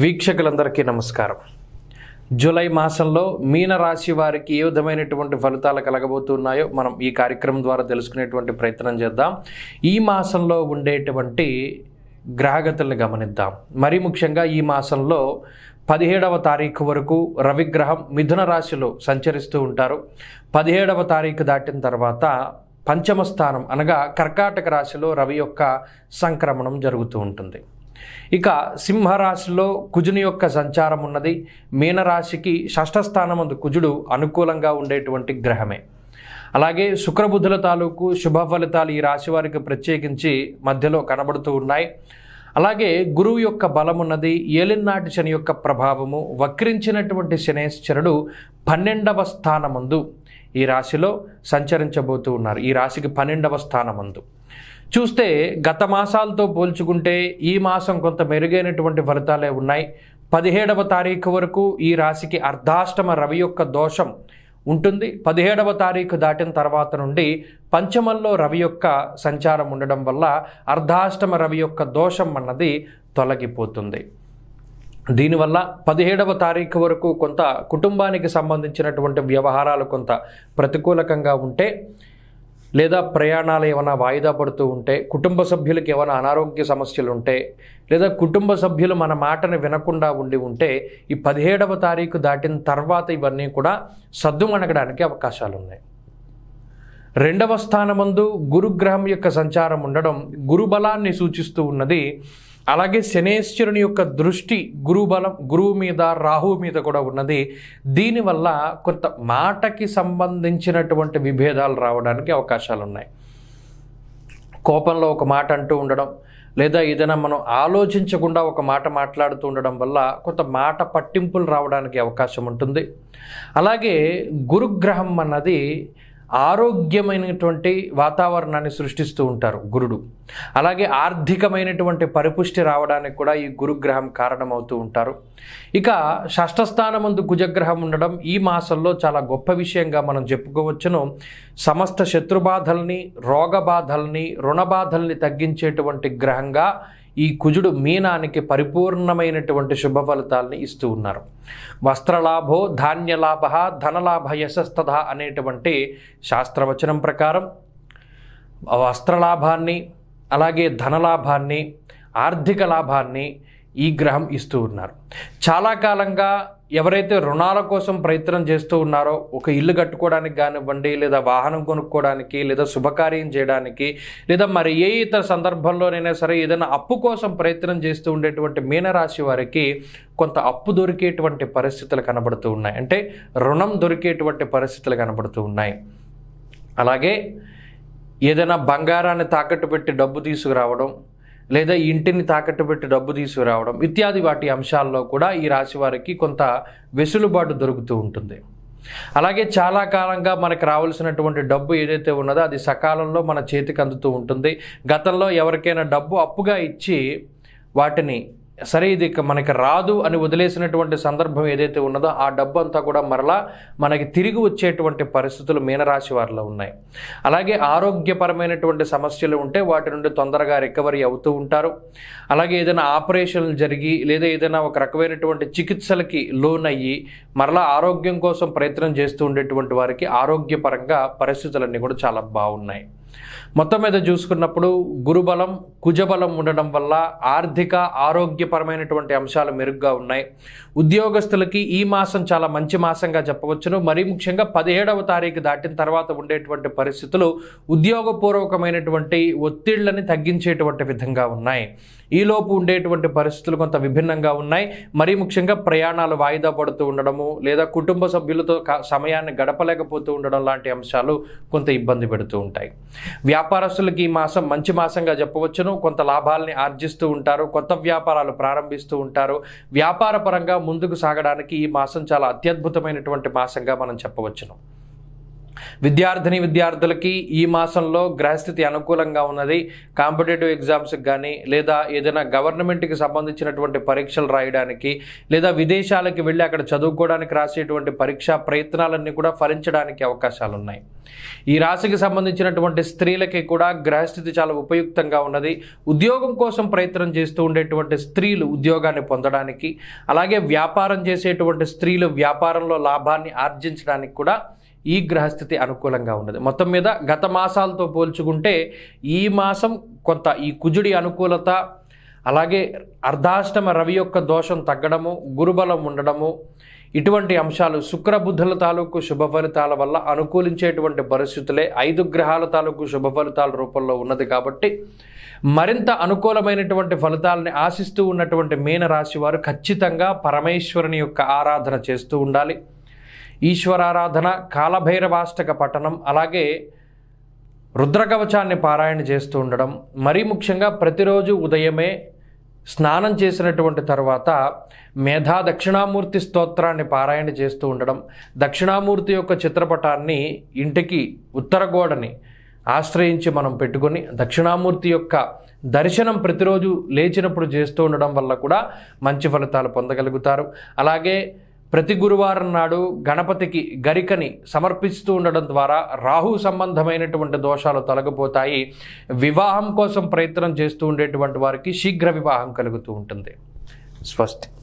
వీక్షకులందరికీ నమస్కారం జూలై మాసంలో మీనరాశి వారికి ఏ విధమైనటువంటి ఫలితాలు కలగబోతున్నాయో మనం ఈ కార్యక్రమం ద్వారా తెలుసుకునేటువంటి ప్రయత్నం చేద్దాం ఈ మాసంలో ఉండేటువంటి గ్రహగతులను గమనిద్దాం మరి ముఖ్యంగా ఈ మాసంలో పదిహేడవ తారీఖు వరకు రవిగ్రహం మిథున రాశిలో సంచరిస్తూ ఉంటారు పదిహేడవ తారీఖు దాటిన తర్వాత పంచమ స్థానం అనగా కర్కాటక రాశిలో రవి యొక్క సంక్రమణం జరుగుతూ ఉంటుంది ఇక సింహరాశిలో కుజుని యొక్క సంచారం ఉన్నది మీనరాశికి షష్ఠస్థానమందు కుజుడు అనుకూలంగా ఉండేటువంటి గ్రహమే అలాగే శుక్రబుద్ధుల తాలూకు శుభ ఫలితాలు ఈ రాశి వారికి ప్రత్యేకించి మధ్యలో కనబడుతూ ఉన్నాయి అలాగే గురువు యొక్క బలమున్నది ఏలినాటి శని యొక్క ప్రభావము వక్రించినటువంటి శనేశ్వరుడు పన్నెండవ స్థానమందు ఈ రాశిలో సంచరించబోతూ ఉన్నారు ఈ రాశికి పన్నెండవ స్థానమందు చూస్తే గత మాసాలతో పోల్చుకుంటే ఈ మాసం కొంత మెరుగైనటువంటి ఫలితాలే ఉన్నాయి పదిహేడవ తారీఖు వరకు ఈ రాశికి అర్ధాష్టమ రవి యొక్క దోషం ఉంటుంది పదిహేడవ తారీఖు దాటిన తర్వాత నుండి పంచమంలో రవి యొక్క సంచారం ఉండడం వల్ల అర్ధాష్టమ రవి యొక్క దోషం అన్నది తొలగిపోతుంది దీనివల్ల పదిహేడవ తారీఖు వరకు కొంత కుటుంబానికి సంబంధించినటువంటి వ్యవహారాలు కొంత ప్రతికూలకంగా ఉంటే లేదా ప్రయాణాలు ఏమైనా వాయిదా పడుతూ ఉంటే కుటుంబ సభ్యులకు ఏమైనా అనారోగ్య సమస్యలు ఉంటే లేదా కుటుంబ సభ్యులు మన మాటను వినకుండా ఉండి ఉంటే ఈ పదిహేడవ తారీఖు దాటిన తర్వాత ఇవన్నీ కూడా సద్దుమణగడానికి అవకాశాలు ఉన్నాయి రెండవ స్థానమందు గురుగ్రహం యొక్క సంచారం ఉండడం గురుబలాన్ని సూచిస్తూ ఉన్నది అలాగే శనేశ్వరుని యొక్క దృష్టి గురువు బలం గురువు మీద రాహువు మీద కూడా ఉన్నది దీనివల్ల కొంత మాటకి సంబంధించినటువంటి విభేదాలు రావడానికి అవకాశాలు ఉన్నాయి కోపంలో ఒక మాట అంటూ ఉండడం లేదా ఏదైనా మనం ఆలోచించకుండా ఒక మాట మాట్లాడుతూ ఉండడం వల్ల కొంత మాట పట్టింపులు రావడానికి అవకాశం ఉంటుంది అలాగే గురుగ్రహం అన్నది ఆరోగ్యమైనటువంటి వాతావరణాన్ని సృష్టిస్తూ ఉంటారు గురుడు అలాగే ఆర్థికమైనటువంటి పరిపుష్టి రావడానికి కూడా ఈ గురుగ్రహం కారణమవుతూ ఉంటారు ఇక షష్ఠస్థానమందు కుజగ్రహం ఉండడం ఈ మాసంలో చాలా గొప్ప విషయంగా మనం చెప్పుకోవచ్చును సమస్త శత్రుబాధల్ని రోగబాధల్ని రుణబాధల్ని తగ్గించేటువంటి గ్రహంగా ఈ కుజుడు మీనానికి పరిపూర్ణమైనటువంటి శుభ ఫలితాలని ఇస్తూ ఉన్నారు వస్త్రలాభో ధాన్యలాభ ధనలాభ యశస్తథ అనేటువంటి శాస్త్రవచనం ప్రకారం వస్త్రలాభాన్ని అలాగే ధనలాభాన్ని ఆర్థిక లాభాన్ని ఈ గ్రహం ఇస్తూ ఉన్నారు చాలా కాలంగా ఎవరైతే రుణాల కోసం ప్రయత్నం చేస్తూ ఉన్నారో ఒక ఇల్లు కట్టుకోవడానికి కానివ్వండి లేదా వాహనం కొనుక్కోవడానికి లేదా శుభకార్యం చేయడానికి లేదా మరి ఏ ఇతర సందర్భంలోనైనా సరే ఏదైనా అప్పు కోసం ప్రయత్నం చేస్తూ ఉండేటువంటి మీనరాశి వారికి కొంత అప్పు దొరికేటువంటి పరిస్థితులు కనబడుతూ ఉన్నాయి అంటే రుణం దొరికేటువంటి పరిస్థితులు కనబడుతూ ఉన్నాయి అలాగే ఏదైనా బంగారాన్ని తాకట్టు పెట్టి డబ్బు తీసుకురావడం లేదా ఇంటిని తాకట్టు పెట్టి డబ్బు తీసుకురావడం ఇత్యాది వాటి అంశాల్లో కూడా ఈ రాశి వారికి కొంత వెసులుబాటు దొరుకుతూ ఉంటుంది అలాగే చాలా కాలంగా మనకు రావాల్సినటువంటి డబ్బు ఏదైతే ఉన్నదో అది సకాలంలో మన చేతికి అందుతూ ఉంటుంది గతంలో ఎవరికైనా డబ్బు అప్పుగా ఇచ్చి వాటిని సరే ఇది మనకి రాదు అని వదిలేసినటువంటి సందర్భం ఏదైతే ఉన్నదో ఆ డబ్బు అంతా కూడా మరలా మనకి తిరిగి వచ్చేటువంటి పరిస్థితులు మీనరాశి వారిలో ఉన్నాయి అలాగే ఆరోగ్యపరమైనటువంటి సమస్యలు ఉంటే వాటి నుండి తొందరగా రికవరీ అవుతూ ఉంటారు అలాగే ఏదైనా ఆపరేషన్లు జరిగి లేదా ఏదైనా ఒక రకమైనటువంటి చికిత్సలకి లోన్ అయ్యి మరలా ఆరోగ్యం కోసం ప్రయత్నం చేస్తూ ఉండేటువంటి వారికి ఆరోగ్యపరంగా పరిస్థితులన్నీ కూడా చాలా బాగున్నాయి మొత్తం మీద చూసుకున్నప్పుడు గురుబలం కుజబలం ఉండడం వల్ల ఆర్థిక ఆరోగ్యపరమైనటువంటి అంశాలు మెరుగ్గా ఉన్నాయి ఉద్యోగస్తులకి ఈ మాసం చాలా మంచి మాసంగా చెప్పవచ్చును మరీ ముఖ్యంగా పదిహేడవ తారీఖు దాటిన తర్వాత ఉండేటువంటి పరిస్థితులు ఉద్యోగపూర్వకమైనటువంటి ఒత్తిళ్లని తగ్గించేటువంటి విధంగా ఉన్నాయి ఈలోపు ఉండేటువంటి పరిస్థితులు కొంత విభిన్నంగా ఉన్నాయి మరీ ముఖ్యంగా ప్రయాణాలు వాయిదా పడుతూ ఉండడము లేదా కుటుంబ సభ్యులతో సమయాన్ని గడపలేకపోతూ ఉండడం లాంటి అంశాలు కొంత ఇబ్బంది పెడుతూ ఉంటాయి వ్యాపారస్తులకి ఈ మాసం మంచి మాసంగా చెప్పవచ్చును కొంత లాభాలని ఆర్జిస్తూ ఉంటారు కొత్త వ్యాపారాలు ప్రారంభిస్తూ ఉంటారు వ్యాపారపరంగా ముందుకు సాగడానికి ఈ మాసం చాలా అత్యద్భుతమైనటువంటి మాసంగా మనం చెప్పవచ్చును విద్యార్థిని విద్యార్థులకి ఈ మాసంలో గ్రహస్థితి అనుకూలంగా ఉన్నది కాంపిటేటివ్ ఎగ్జామ్స్కి కానీ లేదా ఏదైనా గవర్నమెంట్కి సంబంధించినటువంటి పరీక్షలు రాయడానికి లేదా విదేశాలకు వెళ్ళి అక్కడ చదువుకోవడానికి రాసేటువంటి పరీక్షా ప్రయత్నాలన్నీ కూడా ఫలించడానికి అవకాశాలు ఉన్నాయి ఈ రాశికి సంబంధించినటువంటి స్త్రీలకి కూడా గ్రహస్థితి చాలా ఉపయుక్తంగా ఉన్నది ఉద్యోగం కోసం ప్రయత్నం చేస్తూ ఉండేటువంటి స్త్రీలు ఉద్యోగాన్ని పొందడానికి అలాగే వ్యాపారం చేసేటువంటి స్త్రీలు వ్యాపారంలో లాభాన్ని ఆర్జించడానికి కూడా ఈ గ్రహస్థితి అనుకూలంగా ఉన్నది మొత్తం మీద గత మాసాలతో పోల్చుకుంటే ఈ మాసం కొంత ఈ కుజుడి అనుకూలత అలాగే అర్ధాష్టమ రవి యొక్క దోషం తగ్గడము గురుబలం ఉండడము ఇటువంటి అంశాలు శుక్రబుద్ధుల తాలూకు శుభ ఫలితాల వల్ల అనుకూలించేటువంటి పరిస్థితులే ఐదు గ్రహాల తాలూకు శుభ ఫలితాల రూపంలో ఉన్నది కాబట్టి మరింత అనుకూలమైనటువంటి ఫలితాలని ఆశిస్తూ ఉన్నటువంటి మీనరాశి వారు ఖచ్చితంగా పరమేశ్వరుని యొక్క ఆరాధన చేస్తూ ఉండాలి ఈశ్వరారాధన కాలభైరవాష్టక పఠనం అలాగే రుద్రకవచాన్ని పారాయణ చేస్తూ ఉండడం మరీ ముఖ్యంగా ప్రతిరోజు ఉదయమే స్నానం చేసినటువంటి తర్వాత మేధా దక్షిణామూర్తి స్తోత్రాన్ని పారాయణ చేస్తూ ఉండడం దక్షిణామూర్తి యొక్క చిత్రపటాన్ని ఇంటికి ఉత్తర గోడని ఆశ్రయించి మనం పెట్టుకొని దక్షిణామూర్తి యొక్క దర్శనం ప్రతిరోజు లేచినప్పుడు చేస్తూ ఉండడం వల్ల కూడా మంచి ఫలితాలు పొందగలుగుతారు అలాగే ప్రతి గురువారం నాడు గణపతికి గరికని సమర్పిస్తూ ఉండడం ద్వారా రాహు సంబంధమైనటువంటి దోషాలు తొలగిపోతాయి వివాహం కోసం ప్రయత్నం చేస్తూ ఉండేటువంటి వారికి శీఘ్ర వివాహం కలుగుతూ ఉంటుంది స్వస్తి